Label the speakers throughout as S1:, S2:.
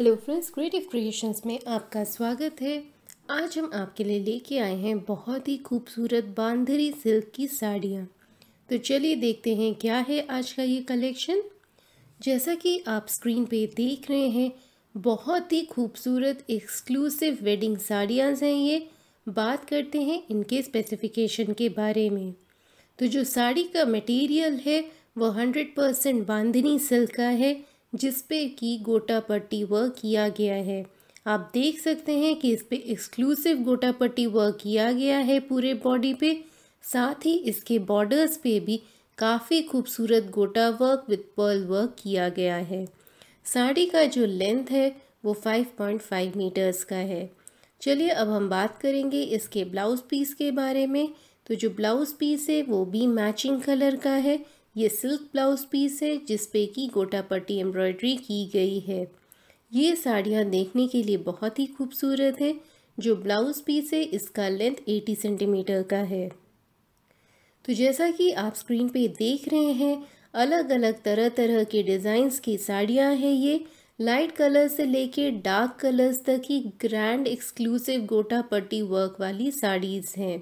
S1: hello friends creative creations में आपका स्वागत है आज हम आपके लिए लेके आए हैं बहुत ही खूबसूरत बांधरी सिल्क की साड़ियाँ तो चलिए देखते हैं क्या है आज का ये कलेक्शन जैसा कि आप स्क्रीन पे देख रहे हैं बहुत ही खूबसूरत एक्सक्लूसिव वेडिंग साड़ियाँ हैं ये बात करते हैं इनके स्पेसिफिकेशन के बारे में तो जो साड़ी का मटेरियल है वो हंड्रेड परसेंट सिल्क का है जिस पे कि गोटा पट्टी वर्क किया गया है आप देख सकते हैं कि इस पे एक्सक्लूसिव गोटा पट्टी वर्क किया गया है पूरे बॉडी पे साथ ही इसके बॉर्डर्स पे भी काफ़ी खूबसूरत गोटा वर्क विद पर्ल वर्क किया गया है साड़ी का जो लेंथ है वो 5.5 मीटर्स का है चलिए अब हम बात करेंगे इसके ब्लाउज़ पीस के बारे में तो जो ब्लाउज़ पीस है वो भी मैचिंग कलर का है ये सिल्क ब्लाउज पीस है जिसपे की गोटापट्टी एम्ब्रॉयडरी की गई है ये साड़ियाँ देखने के लिए बहुत ही खूबसूरत है जो ब्लाउज पीस है इसका लेंथ 80 सेंटीमीटर का है तो जैसा कि आप स्क्रीन पे देख रहे हैं अलग अलग तरह तरह के डिज़ाइंस की साड़ियाँ हैं ये लाइट कलर से लेके डार्क कलर्स तक ही ग्रैंड एक्सक्लूसिव गोटा पट्टी वर्क वाली साड़ीज़ हैं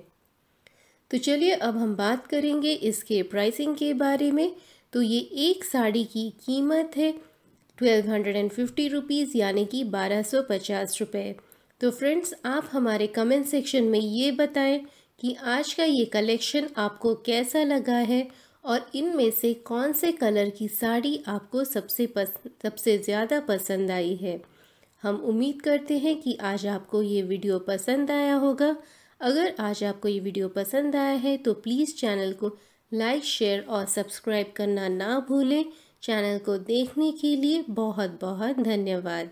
S1: तो चलिए अब हम बात करेंगे इसके प्राइसिंग के बारे में तो ये एक साड़ी की कीमत है twelve hundred and fifty rupees यानी कि बारह सौ पचास रुपये तो फ्रेंड्स आप हमारे कमेंट सेक्शन में ये बताएं कि आज का ये कलेक्शन आपको कैसा लगा है और इनमें से कौन से कलर की साड़ी आपको सबसे पस, सबसे ज़्यादा पसंद आई है हम उम्मीद करते हैं कि आज आपको ये वीडियो पसंद आया होगा अगर आज आपको ये वीडियो पसंद आया है तो प्लीज़ चैनल को लाइक शेयर और सब्सक्राइब करना ना भूलें चैनल को देखने के लिए बहुत बहुत धन्यवाद